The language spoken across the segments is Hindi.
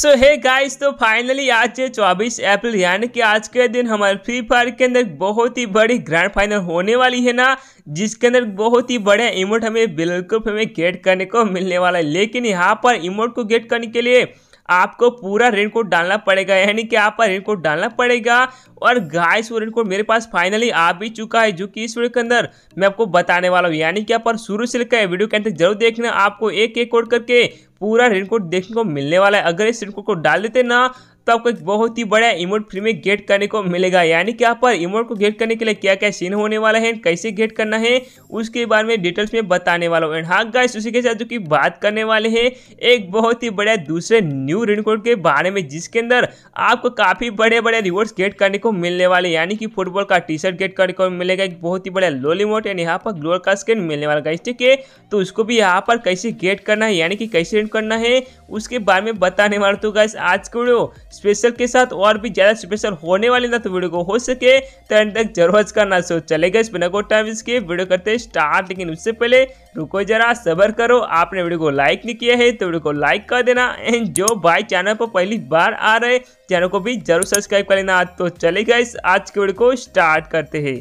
सो तो है गाइस तो फाइनली आज चौबीस अप्रैल यानी कि आज के दिन हमारे फ्री फायर के अंदर बहुत ही बड़ी ग्रैंड फाइनल होने वाली है ना जिसके अंदर बहुत ही बड़े इमोट हमें बिल्कुल हमें गेट करने को मिलने वाला है लेकिन यहाँ पर इमोट को गेट करने के लिए आपको पूरा रेनकोट डालना पड़ेगा यानी कि आपका रेनकोट डालना पड़ेगा और गाइस वो रेनकोट मेरे पास फाइनली आ भी चुका है जो कि इस वीडियो के अंदर मैं आपको बताने वाला हूँ यानी कि आप शुरू से लेकर वीडियो के अंदर जरूर देखना आपको एक एक कोड करके पूरा रेनकोट देखने को मिलने वाला है अगर इस रेनकोट को डाल देते ना तो आपको एक बहुत ही बड़ा इमोट फ्री में गेट करने को मिलेगा यानी कि यहाँ पर इमोट को गेट करने के लिए क्या क्या सीन होने वाला है कैसे गेट करना है उसके बारे में डिटेल्स में बताने वाला हूँ एंड हाँ गाइस उसी के साथ जो कि बात करने वाले हैं एक बहुत ही बड़ा दूसरे न्यू रेनकोट के बारे में जिसके अंदर आपको काफ़ी बड़े बड़े रिवॉर्ड्स गेट करने को मिलने वाले यानी कि फुटबॉल का टी शर्ट गेट करने को मिलेगा एक बहुत ही बड़ा लोल इमोट एंड यहाँ पर ग्लोर का स्किन मिलने वाला गाइस ठीक है तो उसको भी यहाँ पर कैसे गेट करना है यानी कि कैसे रिन करना है उसके बारे में बताने वाला तो गाइस आज को स्पेशल के साथ और भी ज़्यादा स्पेशल होने वाले ना तो वीडियो को हो सके तो एंड तक जरूर करना सो चलेगा इस बिना को टाइम इसके वीडियो करते स्टार्ट लेकिन उससे पहले रुको जरा सबर करो आपने वीडियो को लाइक नहीं किया है तो वीडियो को लाइक कर देना एंड जो भाई चैनल पर पहली बार आ रहे चैनल को भी जरूर सब्सक्राइब कर लेना तो चलेगा इस आज के वीडियो को स्टार्ट करते हैं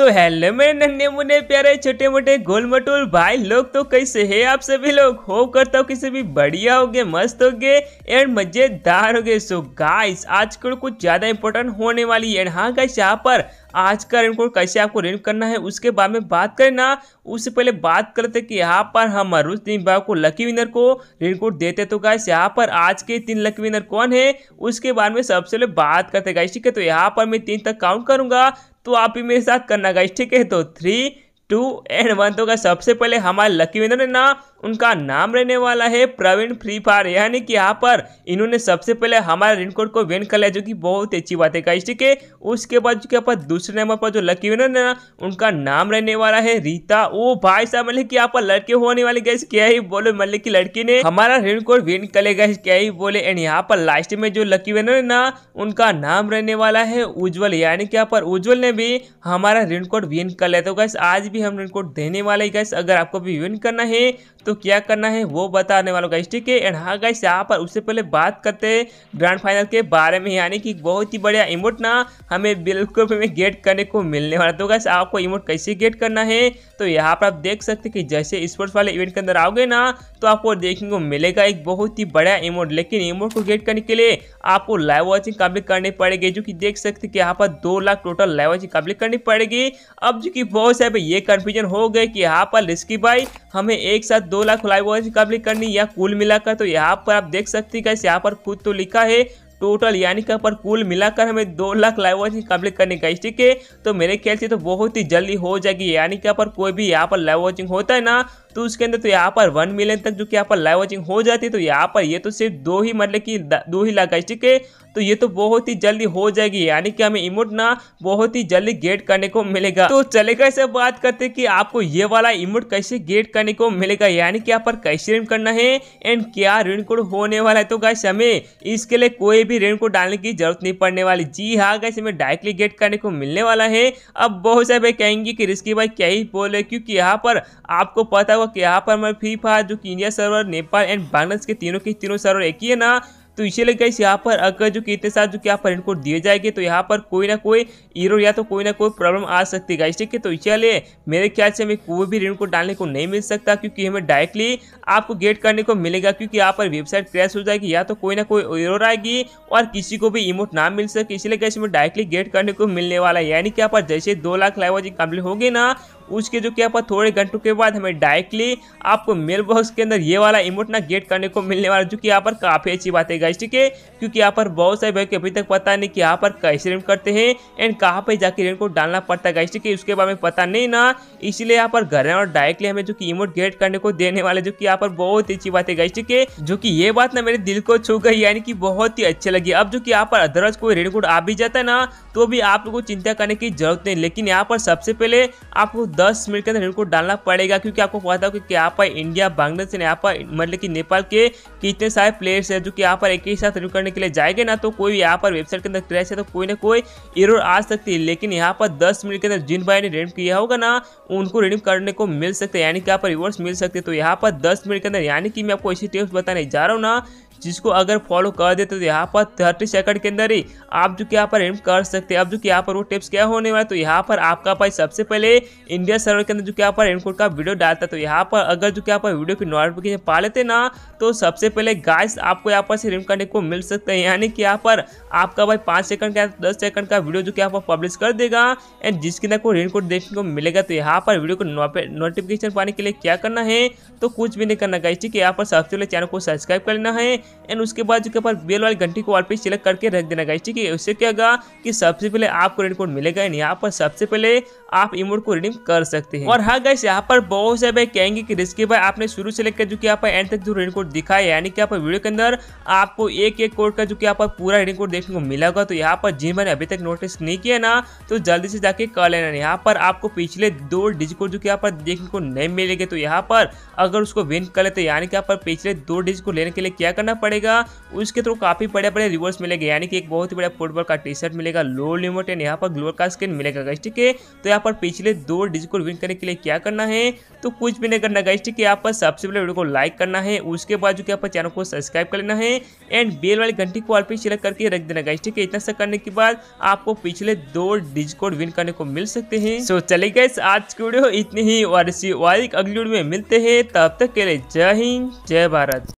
सो हेलो मेरे नन्हे मुन्ने प्यारे छोटे मोटे गोल मटोल भाई लोग तो कैसे हैं आप सभी लोग हो करता हूँ किसी भी बढ़िया हो गए मस्त हो गए एंड मजेदार हो गए सो गाइस आजकल कुछ ज़्यादा इंपॉर्टेंट होने वाली है हाँ गाइस यहाँ पर आज का रेन कोड कैसे आपको रेन करना है उसके बारे में बात करें ना उससे पहले बात करते कि यहाँ पर हम अरुष दिन बाबू को लकी विनर को रेन कोड देते तो गाइस यहाँ पर आज के तीन लकी विनर कौन है उसके बारे में सबसे पहले बात करते गाइस ठीक है तो यहाँ पर मैं तीन तक काउंट करूँगा तो आप भी मेरे साथ करना गाइस ठीक है तो थ्री टू एंड वन तो का सबसे पहले हमारे लकी विनर है ना उनका नाम रहने वाला है प्रवीण फ्री फायर यानी कि यहाँ पर इन्होंने सबसे पहले हमारे कोड को विन कर लिया जो कि बहुत अच्छी बात है गाइस ठीक है उसके बाद जो कि दूसरे नंबर पर जो लकी विनर है ना उनका नाम रहने वाला है रीता ओ भाई साहब मतलब कि यहाँ पर लड़के होने वाले गैस क्या ही बोले मतलब की लड़की ने हमारा रेनकोट विन कर ले गैस क्या ही बोले एंड यहाँ पर लास्ट में जो लकी विनर है ना उनका नाम रहने वाला है उज्जवल यानी कि यहाँ पर उज्ज्वल ने भी हमारा रेनकोट विन कर लिया तो गैस आज भी भी हम इनको देने वाले गैस अगर आपको भी विन करना है तो क्या करना है वो बताने वाला गाइस ठीक है एंड हाँ गाइस यहाँ पर उससे पहले बात करते हैं ग्रांड फाइनल के बारे में यानी कि बहुत ही बढ़िया इमोट ना हमें बिल्कुल हमें गेट करने को मिलने वाला तो गाइस आपको इमोट कैसे गेट करना है तो यहाँ पर आप देख सकते हैं कि जैसे स्पोर्ट्स वाले इवेंट के अंदर आओगे ना तो आपको देखने को मिलेगा एक बहुत ही बड़ा इमोट लेकिन इमोट को गेट करने के लिए आपको लाइव वॉचिंग कम्प्लीट करनी पड़ेगी जो कि देख सकते हैं कि यहाँ पर दो lakh total live watching complete करनी पड़ेगी अब जो कि बहुत सारे ये कन्फ्यूजन हो गए कि यहाँ पर रिस्की बाई हमें एक साथ दो लाख फ्लाई की कंप्लीट करनी या कुल मिलाकर तो यहाँ पर आप देख सकते हैं यहाँ पर खुद तो लिखा है टोटल यानी कि पर कुल मिलाकर हमें दो लाख लाइव वॉच कंप्लीट करने गई ठीक है तो मेरे ख्याल से तो बहुत ही जल्दी हो जाएगी यानी कि पर कोई भी यहाँ पर लाइव वॉचिंग होता है ना तो उसके अंदर तो यहाँ पर वन मिलियन तक जो कि यहाँ पर लाइव वॉचिंग हो जाती है तो यहाँ पर ये तो सिर्फ दो ही मतलब कि दो ही लाख ठीक है तो ये तो बहुत ही जल्दी हो जाएगी यानी कि हमें इमोट ना बहुत ही जल्दी गेट करने को मिलेगा तो चले कैसे बात करते कि आपको ये वाला इमोट कैसे गेट करने को मिलेगा यानी कि यहाँ पर कैसे रिम करना है एंड क्या रिन कोड होने वाला है तो गैस हमें इसके लिए कोई भी रिन कोड डालने की जरूरत नहीं पड़ने वाली जी हाँ गैस हमें डायरेक्टली गेट करने को मिलने वाला है अब बहुत सारे भाई कहेंगे कि रिस्की भाई क्या ही बोले क्योंकि यहाँ पर आपको पता होगा कि यहाँ पर हमारे फ्री फायर जो कि India server Nepal and Bangladesh के तीनों के तीनों सर्वर एक ही है ना तो इसीलिए गई यहाँ पर अगर जो कितने साथ जो कि यहाँ पर इनको दिए जाएंगे तो यहाँ पर कोई ना कोई ईरो या तो कोई ना कोई प्रॉब्लम आ सकती है ठीक है तो इसीलिए मेरे ख्याल से हमें कोई भी ऋण को डालने को नहीं मिल सकता क्योंकि हमें डायरेक्टली आपको गेट करने को मिलेगा क्योंकि यहाँ पर वेबसाइट क्रैश हो जाएगी या तो कोई ना कोई ईरो आएगी और किसी को भी इमोट ना मिल सके इसलिए गई हमें डायरेक्टली गेट करने को मिलने वाला है यानी कि यहाँ पर जैसे दो लाख लाइव कंप्लीट होगी ना उसके जो क्या पर थोड़े घंटों के बाद हमें डायरेक्टली आपको मेल बॉक्स के अंदर ये वाला इमोट ना गेट करने को मिलने वाला जो कि यहाँ पर काफ़ी अच्छी बात है ठीक है क्योंकि यहाँ पर बहुत सारे भाई अभी तक पता नहीं कि यहाँ पर कैसे रेन करते हैं एंड कहाँ पर जाकर रेंट को डालना पड़ता है ठीक है उसके बारे में पता नहीं ना इसलिए यहाँ पर घर और डायरेक्टली हमें जो कि इमोट गेट करने को देने वाले जो कि यहाँ पर बहुत ही अच्छी बात है ठीक है जो कि ये बात ना मेरे दिल को छू गई यानी कि बहुत ही अच्छी लगी अब जो कि यहाँ पर अदरवाइज कोई रेनकोट आ भी जाता है ना तो भी आप लोग को चिंता करने की जरूरत नहीं लेकिन यहाँ पर सबसे पहले आपको दस मिनट के अंदर इनको डालना पड़ेगा क्योंकि आपको पता हो कि यहाँ पर इंडिया बांग्लादेश यहाँ पर मतलब कि नेपाल के कितने सारे प्लेयर्स हैं जो कि यहाँ पर एक ही साथ रिव्यू करने के लिए जाएंगे ना तो कोई यहाँ पर वेबसाइट के अंदर क्रैश है तो कोई ना कोई एरर आ सकती है लेकिन यहाँ पर दस मिनट के अंदर जिन भाई ने रिडीम किया होगा ना उनको रिडीम करने को मिल सकते हैं यानी कि यहाँ पर रिवर्स मिल सकते हैं तो यहाँ पर दस मिनट के अंदर यानी कि मैं आपको ऐसी टिप्स बताने जा रहा हूँ ना जिसको अगर फॉलो कर दे तो यहाँ पर थर्टी सेकंड के अंदर ही आप जो कि यहाँ पर एम कर सकते हैं अब जो कि यहाँ पर वो टिप्स क्या होने वाला तो यहाँ पर आपका भाई सबसे पहले इंडिया सर्वर के अंदर जो कि यहाँ पर एम कोड का वीडियो डालता है तो यहाँ पर अगर जो कि यहाँ पर वीडियो की नोटिफिकेशन पा लेते ना तो सबसे पहले गाइस आपको यहाँ पर से रिम करने को मिल सकता है यानी कि यहाँ पर आपका भाई पाँच सेकंड का दस सेकंड का वीडियो जो कि यहाँ पर पब्लिश कर देगा एंड जिसके अंदर को रेन कोड देखने को मिलेगा तो यहाँ पर वीडियो को नोटिफिकेशन पाने के लिए क्या करना है तो कुछ भी नहीं करना गाइस ठीक है यहाँ पर सबसे पहले चैनल को सब्सक्राइब कर लेना है एंड उसके बाद जो पास बेल वाली घंटी को ऑल पे सिलेक्ट करके रख देना गाइस ठीक है उससे क्या होगा कि सबसे पहले आपको रेड कोड मिलेगा एंड यहाँ पर सबसे पहले आप इमोट को रिडीम कर सकते हैं और हाँ गाइस यहाँ पर बहुत से भाई कहेंगे कि रिस्की भाई आपने शुरू से लेकर जो कि आप एंड तक जो रेड कोड दिखाया है यानी कि आप वीडियो के अंदर आपको एक एक कोड का जो कि आप पूरा रेडिंग कोड देखने को मिला होगा तो यहाँ पर जिन मैंने अभी तक नोटिस नहीं किया ना तो जल्दी से जाके कर लेना यहाँ पर आपको पिछले दो डिजिट कोड जो कि आप देखने को नहीं मिलेगा तो यहाँ पर अगर उसको विन कर लेते यानी कि आप पिछले दो डिजिट को लेने के लिए क्या करना पड़ेगा उसके थ्रू काफ़ी बड़े बड़े रिवर्स मिलेंगे यानी कि एक बहुत ही बड़ा फुटबॉल का टी शर्ट मिलेगा लो लिमिट एंड यहाँ पर ग्लोअर का स्किन मिलेगा गैस ठीक है तो यहाँ पर पिछले दो डिजिट को विन करने के लिए क्या करना है तो कुछ भी नहीं करना गैस ठीक है यहाँ पर सबसे पहले वीडियो को लाइक करना है उसके बाद जो कि आप चैनल को सब्सक्राइब कर लेना है एंड बेल वाली घंटी को अल्पी सिलेक्ट करके रख देना गैस ठीक है इतना सा करने के बाद आपको पिछले दो डिजिट कोड विन करने को मिल सकते हैं सो चले गए आज की वीडियो इतनी ही और अगली वीडियो में मिलते हैं तब तक के लिए जय हिंद जय भारत